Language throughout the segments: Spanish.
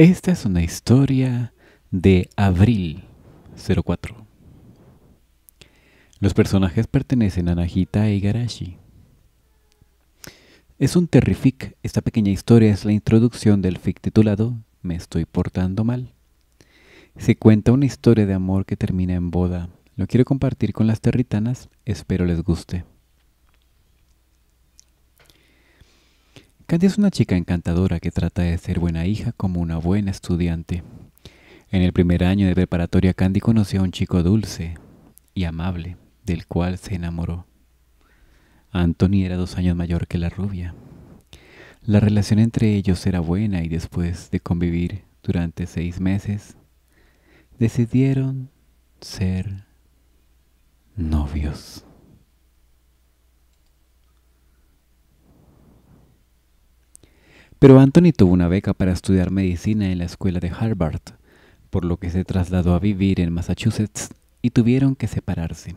Esta es una historia de Abril 04. Los personajes pertenecen a Najita e Igarashi. Es un terrific. Esta pequeña historia es la introducción del fic titulado Me estoy portando mal. Se cuenta una historia de amor que termina en boda. Lo quiero compartir con las territanas, espero les guste. Candy es una chica encantadora que trata de ser buena hija como una buena estudiante. En el primer año de preparatoria Candy conoció a un chico dulce y amable, del cual se enamoró. Anthony era dos años mayor que la rubia. La relación entre ellos era buena y después de convivir durante seis meses, decidieron ser novios. Pero Anthony tuvo una beca para estudiar medicina en la escuela de Harvard, por lo que se trasladó a vivir en Massachusetts y tuvieron que separarse.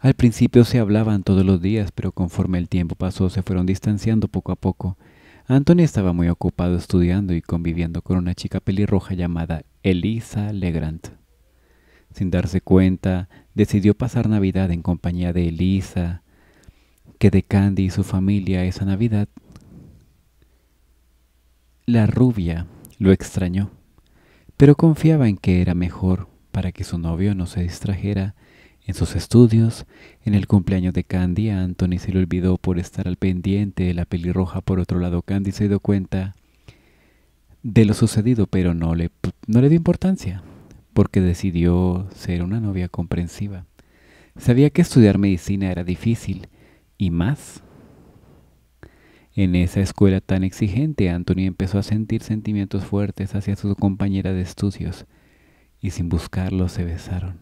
Al principio se hablaban todos los días, pero conforme el tiempo pasó se fueron distanciando poco a poco. Anthony estaba muy ocupado estudiando y conviviendo con una chica pelirroja llamada Elisa Legrand. Sin darse cuenta, decidió pasar Navidad en compañía de Elisa, que de Candy y su familia esa Navidad la rubia lo extrañó, pero confiaba en que era mejor para que su novio no se distrajera en sus estudios, en el cumpleaños de Candy, a Anthony se le olvidó por estar al pendiente de la pelirroja. Por otro lado, Candy se dio cuenta de lo sucedido, pero no le, no le dio importancia, porque decidió ser una novia comprensiva. Sabía que estudiar medicina era difícil, y más en esa escuela tan exigente, Anthony empezó a sentir sentimientos fuertes hacia su compañera de estudios, y sin buscarlo se besaron.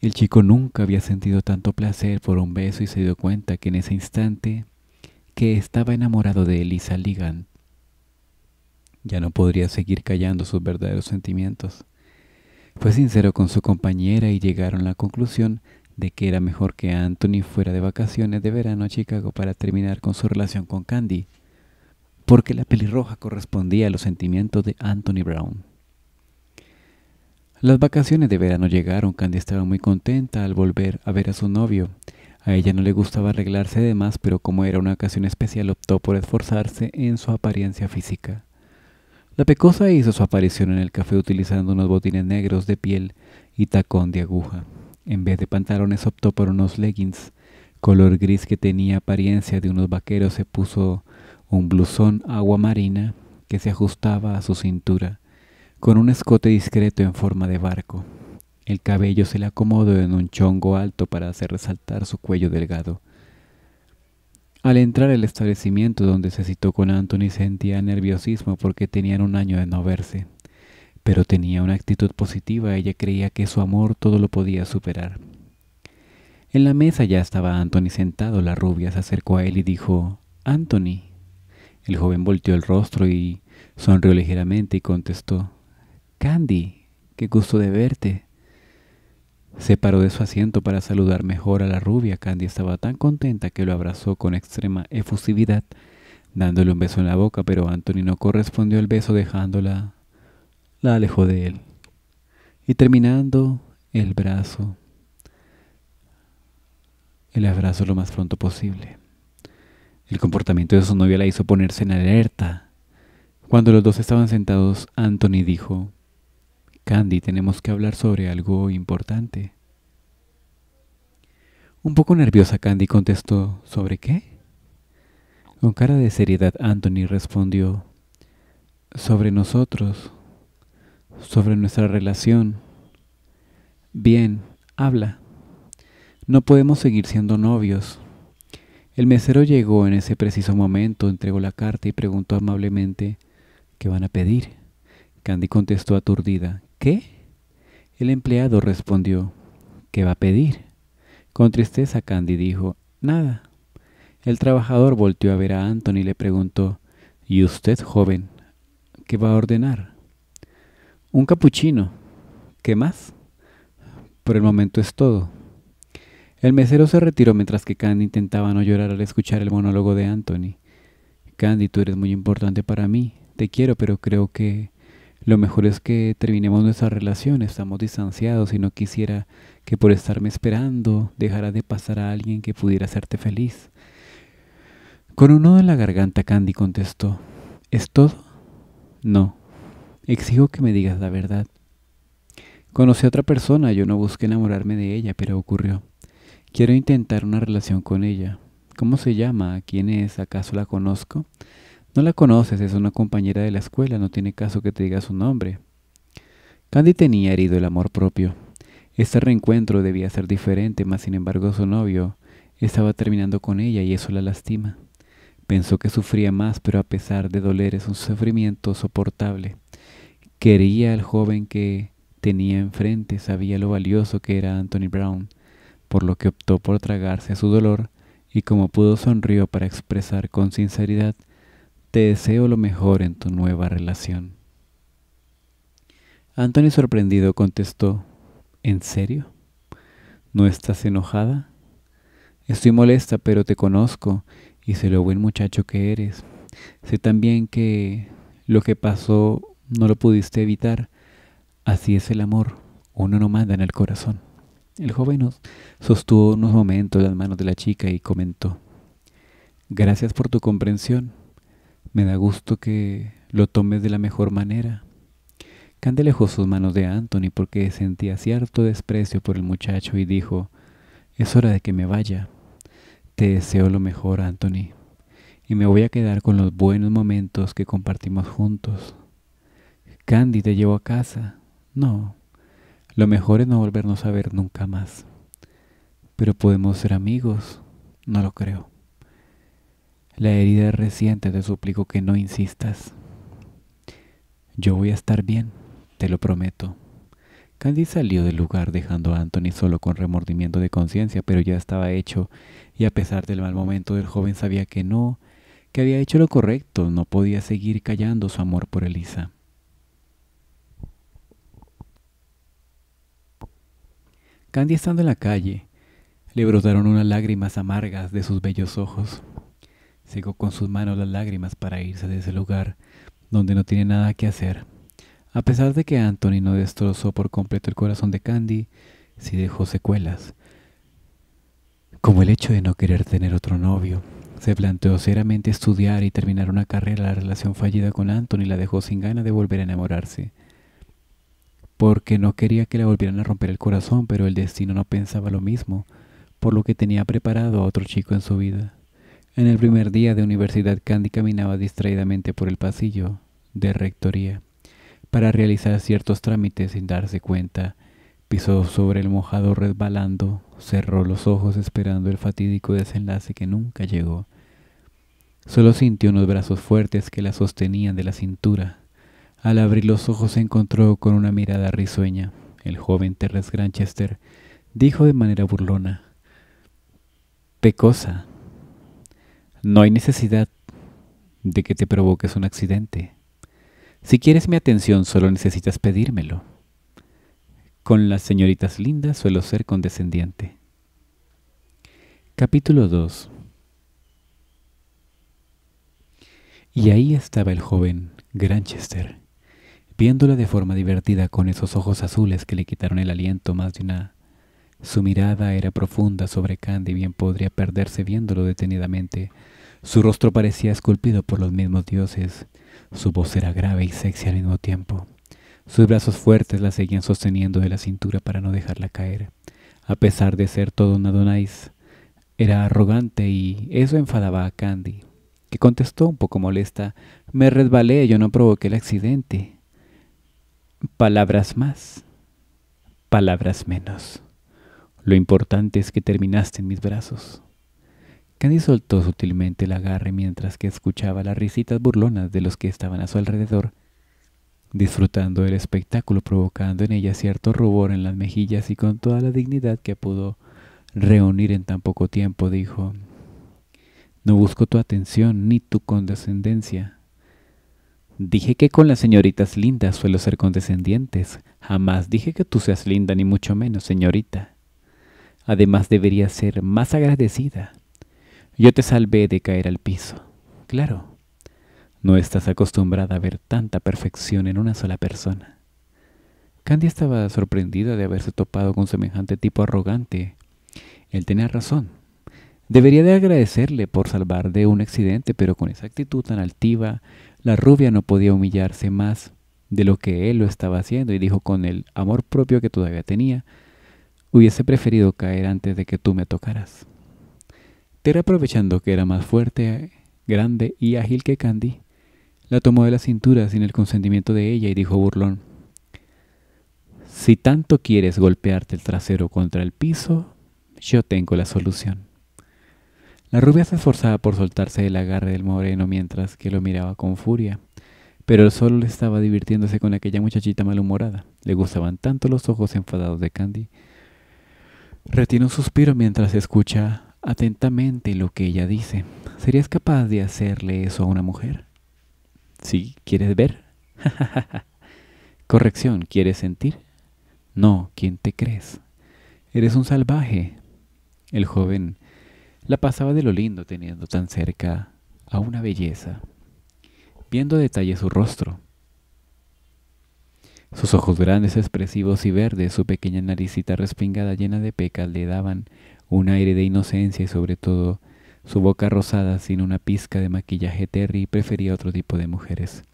El chico nunca había sentido tanto placer por un beso y se dio cuenta que en ese instante que estaba enamorado de Elisa Ligan. Ya no podría seguir callando sus verdaderos sentimientos. Fue sincero con su compañera y llegaron a la conclusión de que era mejor que Anthony fuera de vacaciones de verano a Chicago para terminar con su relación con Candy, porque la pelirroja correspondía a los sentimientos de Anthony Brown. Las vacaciones de verano llegaron, Candy estaba muy contenta al volver a ver a su novio. A ella no le gustaba arreglarse de más, pero como era una ocasión especial optó por esforzarse en su apariencia física. La pecosa hizo su aparición en el café utilizando unos botines negros de piel y tacón de aguja. En vez de pantalones optó por unos leggings color gris que tenía apariencia de unos vaqueros. Se puso un blusón agua marina que se ajustaba a su cintura, con un escote discreto en forma de barco. El cabello se le acomodó en un chongo alto para hacer resaltar su cuello delgado. Al entrar al establecimiento donde se citó con Anthony sentía nerviosismo porque tenían un año de no verse pero tenía una actitud positiva, ella creía que su amor todo lo podía superar. En la mesa ya estaba Anthony sentado, la rubia se acercó a él y dijo, Anthony. El joven volteó el rostro y sonrió ligeramente y contestó, Candy, qué gusto de verte. Se paró de su asiento para saludar mejor a la rubia. Candy estaba tan contenta que lo abrazó con extrema efusividad, dándole un beso en la boca, pero Anthony no correspondió al beso dejándola la alejó de él. Y terminando el brazo, el abrazo lo más pronto posible. El comportamiento de su novia la hizo ponerse en alerta. Cuando los dos estaban sentados, Anthony dijo, Candy, tenemos que hablar sobre algo importante. Un poco nerviosa, Candy contestó, ¿sobre qué? Con cara de seriedad, Anthony respondió, sobre nosotros sobre nuestra relación. Bien, habla. No podemos seguir siendo novios. El mesero llegó en ese preciso momento, entregó la carta y preguntó amablemente, ¿qué van a pedir? Candy contestó aturdida, ¿qué? El empleado respondió, ¿qué va a pedir? Con tristeza Candy dijo, nada. El trabajador volteó a ver a Anthony y le preguntó, ¿y usted, joven, qué va a ordenar? Un capuchino. ¿Qué más? Por el momento es todo. El mesero se retiró mientras que Candy intentaba no llorar al escuchar el monólogo de Anthony. Candy, tú eres muy importante para mí. Te quiero, pero creo que lo mejor es que terminemos nuestra relación. Estamos distanciados y no quisiera que por estarme esperando dejara de pasar a alguien que pudiera hacerte feliz. Con un nodo en la garganta, Candy contestó. ¿Es todo? No. Exijo que me digas la verdad. Conocí a otra persona, yo no busqué enamorarme de ella, pero ocurrió. Quiero intentar una relación con ella. ¿Cómo se llama? ¿Quién es? ¿Acaso la conozco? No la conoces, es una compañera de la escuela, no tiene caso que te diga su nombre. Candy tenía herido el amor propio. Este reencuentro debía ser diferente, mas sin embargo su novio estaba terminando con ella y eso la lastima. Pensó que sufría más, pero a pesar de doler es un sufrimiento soportable. Quería al joven que tenía enfrente, sabía lo valioso que era Anthony Brown, por lo que optó por tragarse su dolor y como pudo sonrió para expresar con sinceridad, te deseo lo mejor en tu nueva relación. Anthony sorprendido contestó, ¿En serio? ¿No estás enojada? Estoy molesta, pero te conozco y sé lo buen muchacho que eres. Sé también que lo que pasó no lo pudiste evitar. Así es el amor, uno no manda en el corazón. El joven sostuvo unos momentos las manos de la chica y comentó, Gracias por tu comprensión, me da gusto que lo tomes de la mejor manera. Cande alejó sus manos de Anthony porque sentía cierto desprecio por el muchacho y dijo, es hora de que me vaya. Te deseo lo mejor, Anthony, y me voy a quedar con los buenos momentos que compartimos juntos. Candy te llevó a casa. No, lo mejor es no volvernos a ver nunca más. Pero podemos ser amigos. No lo creo. La herida es reciente, te suplico que no insistas. Yo voy a estar bien, te lo prometo. Candy salió del lugar dejando a Anthony solo con remordimiento de conciencia, pero ya estaba hecho, y a pesar del mal momento del joven sabía que no, que había hecho lo correcto, no podía seguir callando su amor por Elisa. Candy estando en la calle, le brotaron unas lágrimas amargas de sus bellos ojos. Secó con sus manos las lágrimas para irse de ese lugar donde no tiene nada que hacer. A pesar de que Anthony no destrozó por completo el corazón de Candy, sí dejó secuelas. Como el hecho de no querer tener otro novio. Se planteó seriamente estudiar y terminar una carrera. La relación fallida con Anthony la dejó sin ganas de volver a enamorarse porque no quería que le volvieran a romper el corazón, pero el destino no pensaba lo mismo, por lo que tenía preparado a otro chico en su vida. En el primer día de universidad, Candy caminaba distraídamente por el pasillo de rectoría para realizar ciertos trámites sin darse cuenta. Pisó sobre el mojado resbalando, cerró los ojos esperando el fatídico desenlace que nunca llegó. Solo sintió unos brazos fuertes que la sostenían de la cintura. Al abrir los ojos se encontró con una mirada risueña. El joven Terrence Granchester dijo de manera burlona, Pecosa, no hay necesidad de que te provoques un accidente. Si quieres mi atención solo necesitas pedírmelo. Con las señoritas lindas suelo ser condescendiente. Capítulo 2 Y ahí estaba el joven Granchester, viéndola de forma divertida con esos ojos azules que le quitaron el aliento más de una. Su mirada era profunda sobre Candy, bien podría perderse viéndolo detenidamente. Su rostro parecía esculpido por los mismos dioses. Su voz era grave y sexy al mismo tiempo. Sus brazos fuertes la seguían sosteniendo de la cintura para no dejarla caer. A pesar de ser todo un Adonais, era arrogante y eso enfadaba a Candy, que contestó un poco molesta, me resbalé, yo no provoqué el accidente. Palabras más, palabras menos. Lo importante es que terminaste en mis brazos. Candy soltó sutilmente el agarre mientras que escuchaba las risitas burlonas de los que estaban a su alrededor, disfrutando del espectáculo provocando en ella cierto rubor en las mejillas y con toda la dignidad que pudo reunir en tan poco tiempo, dijo, No busco tu atención ni tu condescendencia Dije que con las señoritas lindas suelo ser condescendientes. Jamás dije que tú seas linda, ni mucho menos, señorita. Además, deberías ser más agradecida. Yo te salvé de caer al piso. Claro, no estás acostumbrada a ver tanta perfección en una sola persona. Candy estaba sorprendida de haberse topado con semejante tipo arrogante. Él tenía razón. Debería de agradecerle por salvar de un accidente, pero con esa actitud tan altiva la rubia no podía humillarse más de lo que él lo estaba haciendo y dijo con el amor propio que todavía tenía, hubiese preferido caer antes de que tú me tocaras. Terra aprovechando que era más fuerte, grande y ágil que Candy, la tomó de la cintura sin el consentimiento de ella y dijo burlón, si tanto quieres golpearte el trasero contra el piso, yo tengo la solución. La rubia se esforzaba por soltarse del agarre del moreno mientras que lo miraba con furia, pero él solo le estaba divirtiéndose con aquella muchachita malhumorada. Le gustaban tanto los ojos enfadados de Candy. Retiene un suspiro mientras escucha atentamente lo que ella dice. ¿Serías capaz de hacerle eso a una mujer? Sí, ¿quieres ver? Corrección, ¿quieres sentir? No, ¿quién te crees? Eres un salvaje. El joven la pasaba de lo lindo teniendo tan cerca a una belleza, viendo detalle su rostro, sus ojos grandes, expresivos y verdes, su pequeña naricita respingada llena de pecas le daban un aire de inocencia y sobre todo su boca rosada sin una pizca de maquillaje Terry prefería otro tipo de mujeres.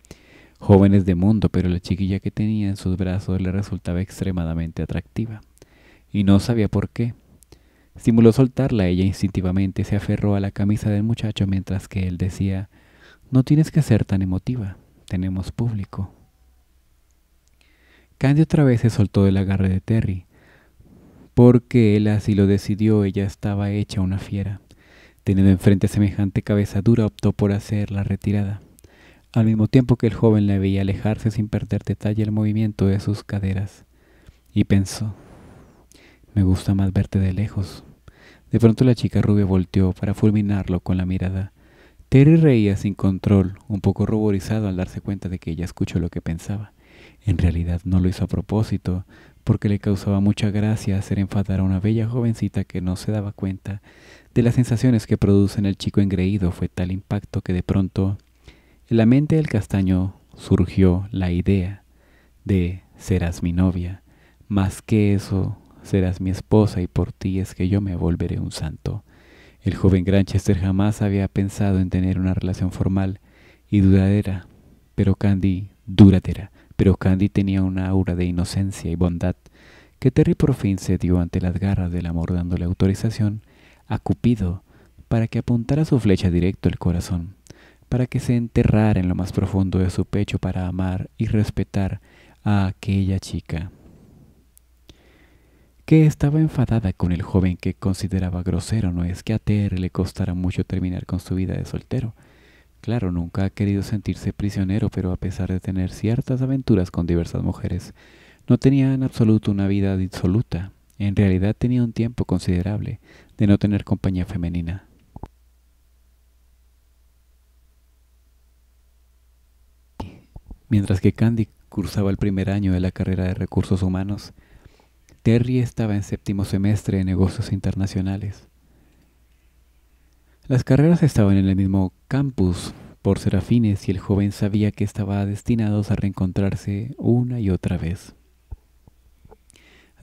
Jóvenes de mundo, pero la chiquilla que tenía en sus brazos le resultaba extremadamente atractiva. Y no sabía por qué. Simuló soltarla, ella instintivamente se aferró a la camisa del muchacho mientras que él decía, no tienes que ser tan emotiva, tenemos público. Candy otra vez se soltó del agarre de Terry. Porque él así lo decidió, ella estaba hecha una fiera. Teniendo enfrente semejante cabeza dura, optó por hacer la retirada. Al mismo tiempo que el joven la veía alejarse sin perder detalle el movimiento de sus caderas. Y pensó, me gusta más verte de lejos. De pronto la chica rubia volteó para fulminarlo con la mirada. Terry reía sin control, un poco ruborizado al darse cuenta de que ella escuchó lo que pensaba. En realidad no lo hizo a propósito, porque le causaba mucha gracia hacer enfadar a una bella jovencita que no se daba cuenta de las sensaciones que en el chico engreído. Fue tal impacto que de pronto en la mente del castaño surgió la idea de serás mi novia. Más que eso, serás mi esposa y por ti es que yo me volveré un santo. El joven Granchester jamás había pensado en tener una relación formal y duradera, pero Candy, duradera, pero Candy tenía una aura de inocencia y bondad que Terry por fin se dio ante las garras del amor dándole autorización a Cupido para que apuntara su flecha directo al corazón, para que se enterrara en lo más profundo de su pecho para amar y respetar a aquella chica que estaba enfadada con el joven que consideraba grosero, no es que a T.R. le costara mucho terminar con su vida de soltero. Claro, nunca ha querido sentirse prisionero, pero a pesar de tener ciertas aventuras con diversas mujeres, no tenía en absoluto una vida disoluta. En realidad tenía un tiempo considerable de no tener compañía femenina. Mientras que Candy cursaba el primer año de la carrera de recursos humanos, Terry estaba en séptimo semestre de negocios internacionales. Las carreras estaban en el mismo campus por serafines y el joven sabía que estaba destinados a reencontrarse una y otra vez.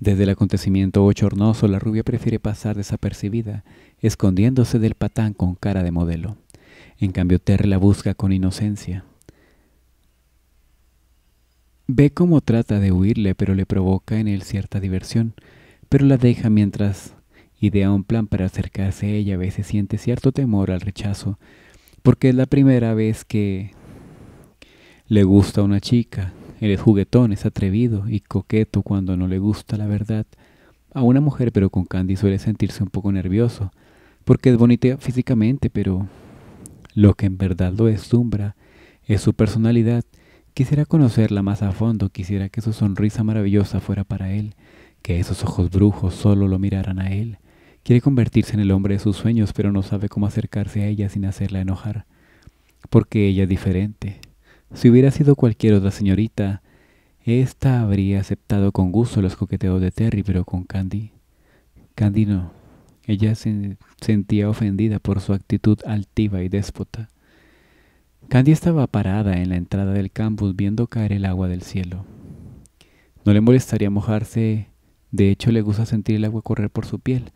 Desde el acontecimiento ochornoso, la rubia prefiere pasar desapercibida, escondiéndose del patán con cara de modelo. En cambio, Terry la busca con inocencia. Ve cómo trata de huirle, pero le provoca en él cierta diversión, pero la deja mientras idea un plan para acercarse a ella. A veces siente cierto temor al rechazo, porque es la primera vez que le gusta a una chica. Él es juguetón, es atrevido y coqueto cuando no le gusta la verdad. A una mujer, pero con Candy suele sentirse un poco nervioso, porque es bonita físicamente, pero lo que en verdad lo deslumbra es su personalidad Quisiera conocerla más a fondo, quisiera que su sonrisa maravillosa fuera para él, que esos ojos brujos solo lo miraran a él. Quiere convertirse en el hombre de sus sueños, pero no sabe cómo acercarse a ella sin hacerla enojar, porque ella es diferente. Si hubiera sido cualquier otra señorita, esta habría aceptado con gusto los coqueteos de Terry, pero con Candy. Candy no. Ella se sentía ofendida por su actitud altiva y déspota. Candy estaba parada en la entrada del campus viendo caer el agua del cielo. No le molestaría mojarse, de hecho le gusta sentir el agua correr por su piel,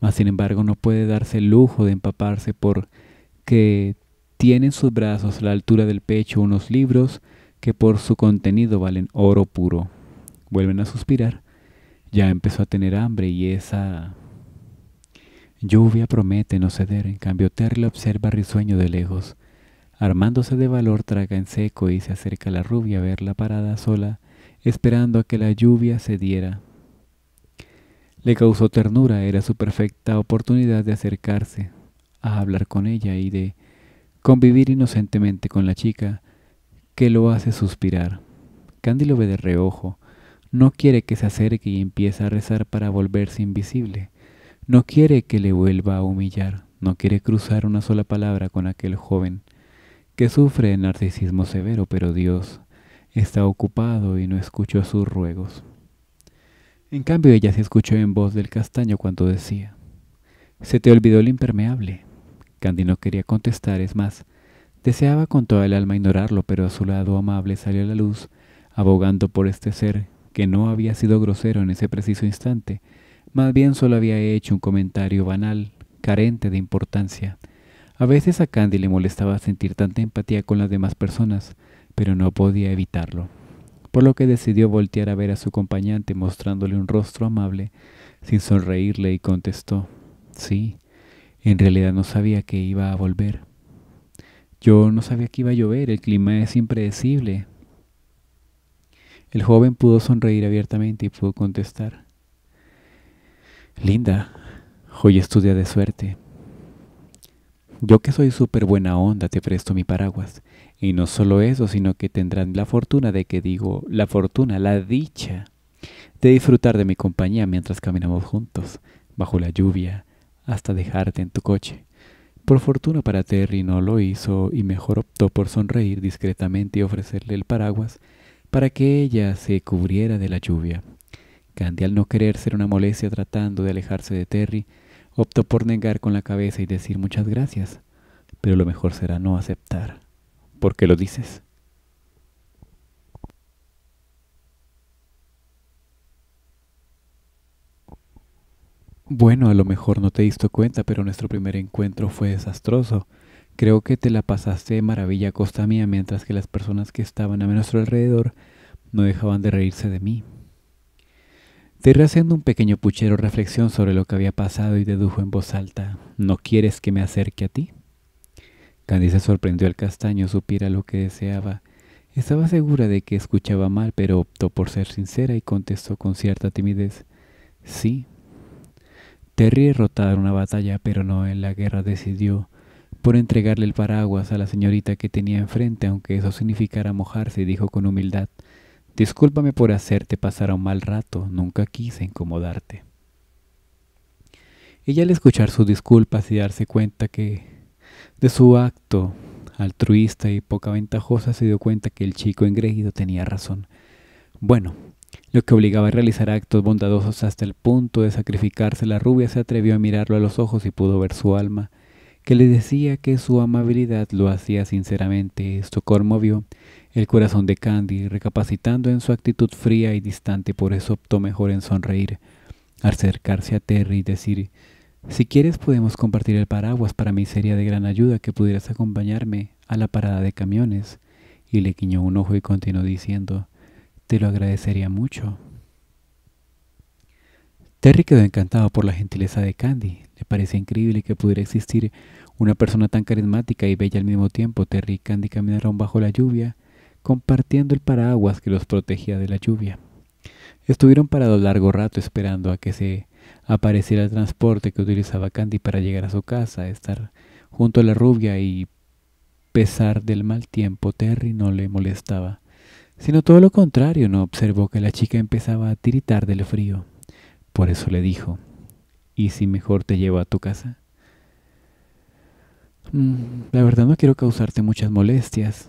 mas sin embargo no puede darse el lujo de empaparse porque tiene en sus brazos a la altura del pecho unos libros que por su contenido valen oro puro. Vuelven a suspirar. Ya empezó a tener hambre y esa lluvia promete no ceder, en cambio Terry observa risueño de lejos. Armándose de valor traga en seco y se acerca a la rubia a verla parada sola, esperando a que la lluvia se diera. Le causó ternura, era su perfecta oportunidad de acercarse, a hablar con ella y de convivir inocentemente con la chica, que lo hace suspirar. Candy lo ve de reojo, no quiere que se acerque y empieza a rezar para volverse invisible. No quiere que le vuelva a humillar, no quiere cruzar una sola palabra con aquel joven sufre narcisismo severo, pero Dios está ocupado y no escuchó sus ruegos. En cambio, ella se escuchó en voz del castaño cuando decía, se te olvidó el impermeable. Candy no quería contestar, es más, deseaba con toda el alma ignorarlo, pero a su lado amable salió la luz, abogando por este ser que no había sido grosero en ese preciso instante, más bien solo había hecho un comentario banal, carente de importancia, a veces a Candy le molestaba sentir tanta empatía con las demás personas, pero no podía evitarlo, por lo que decidió voltear a ver a su acompañante mostrándole un rostro amable, sin sonreírle y contestó, sí, en realidad no sabía que iba a volver. Yo no sabía que iba a llover, el clima es impredecible. El joven pudo sonreír abiertamente y pudo contestar, Linda, hoy estudia de suerte. Yo que soy súper buena onda te presto mi paraguas. Y no solo eso, sino que tendrán la fortuna de que digo, la fortuna, la dicha de disfrutar de mi compañía mientras caminamos juntos, bajo la lluvia, hasta dejarte en tu coche. Por fortuna para Terry no lo hizo y mejor optó por sonreír discretamente y ofrecerle el paraguas para que ella se cubriera de la lluvia. Candy al no querer ser una molestia tratando de alejarse de Terry, Opto por negar con la cabeza y decir muchas gracias, pero lo mejor será no aceptar. ¿Por qué lo dices? Bueno, a lo mejor no te diste cuenta, pero nuestro primer encuentro fue desastroso. Creo que te la pasaste de maravilla a costa mía, mientras que las personas que estaban a nuestro alrededor no dejaban de reírse de mí. Terry haciendo un pequeño puchero reflexión sobre lo que había pasado y dedujo en voz alta, ¿no quieres que me acerque a ti? Candice sorprendió al castaño, supiera lo que deseaba. Estaba segura de que escuchaba mal, pero optó por ser sincera y contestó con cierta timidez, sí. Terry derrotada en una batalla, pero no en la guerra, decidió por entregarle el paraguas a la señorita que tenía enfrente, aunque eso significara mojarse, dijo con humildad, Discúlpame por hacerte pasar un mal rato, nunca quise incomodarte. Ella al escuchar sus disculpas y darse cuenta que de su acto altruista y poca ventajosa se dio cuenta que el chico engreído tenía razón. Bueno, lo que obligaba a realizar actos bondadosos hasta el punto de sacrificarse, la rubia se atrevió a mirarlo a los ojos y pudo ver su alma, que le decía que su amabilidad lo hacía sinceramente. Esto conmovió el corazón de Candy, recapacitando en su actitud fría y distante, por eso optó mejor en sonreír, acercarse a Terry y decir, si quieres podemos compartir el paraguas, para mí sería de gran ayuda que pudieras acompañarme a la parada de camiones. Y le guiñó un ojo y continuó diciendo, te lo agradecería mucho. Terry quedó encantado por la gentileza de Candy. Le parecía increíble que pudiera existir una persona tan carismática y bella al mismo tiempo. Terry y Candy caminaron bajo la lluvia compartiendo el paraguas que los protegía de la lluvia. Estuvieron parados largo rato esperando a que se apareciera el transporte que utilizaba Candy para llegar a su casa, estar junto a la rubia y pesar del mal tiempo, Terry no le molestaba, sino todo lo contrario, no observó que la chica empezaba a tiritar del frío. Por eso le dijo, ¿y si mejor te llevo a tu casa? Mm, la verdad no quiero causarte muchas molestias,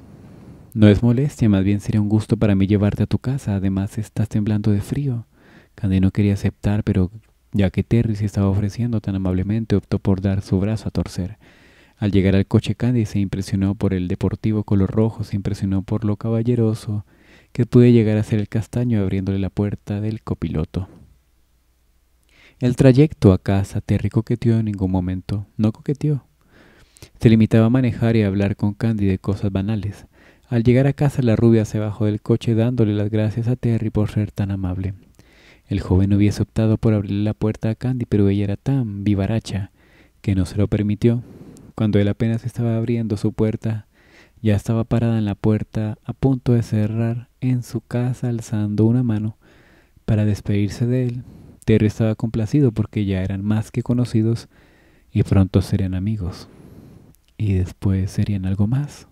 no es molestia, más bien sería un gusto para mí llevarte a tu casa. Además, estás temblando de frío. Candy no quería aceptar, pero ya que Terry se estaba ofreciendo tan amablemente, optó por dar su brazo a torcer. Al llegar al coche, Candy se impresionó por el deportivo color rojo, se impresionó por lo caballeroso que pude llegar a ser el castaño abriéndole la puerta del copiloto. El trayecto a casa, Terry coqueteó en ningún momento. No coqueteó. Se limitaba a manejar y a hablar con Candy de cosas banales. Al llegar a casa, la rubia se bajó del coche dándole las gracias a Terry por ser tan amable. El joven hubiese optado por abrirle la puerta a Candy, pero ella era tan vivaracha que no se lo permitió. Cuando él apenas estaba abriendo su puerta, ya estaba parada en la puerta a punto de cerrar en su casa alzando una mano para despedirse de él. Terry estaba complacido porque ya eran más que conocidos y pronto serían amigos. Y después serían algo más.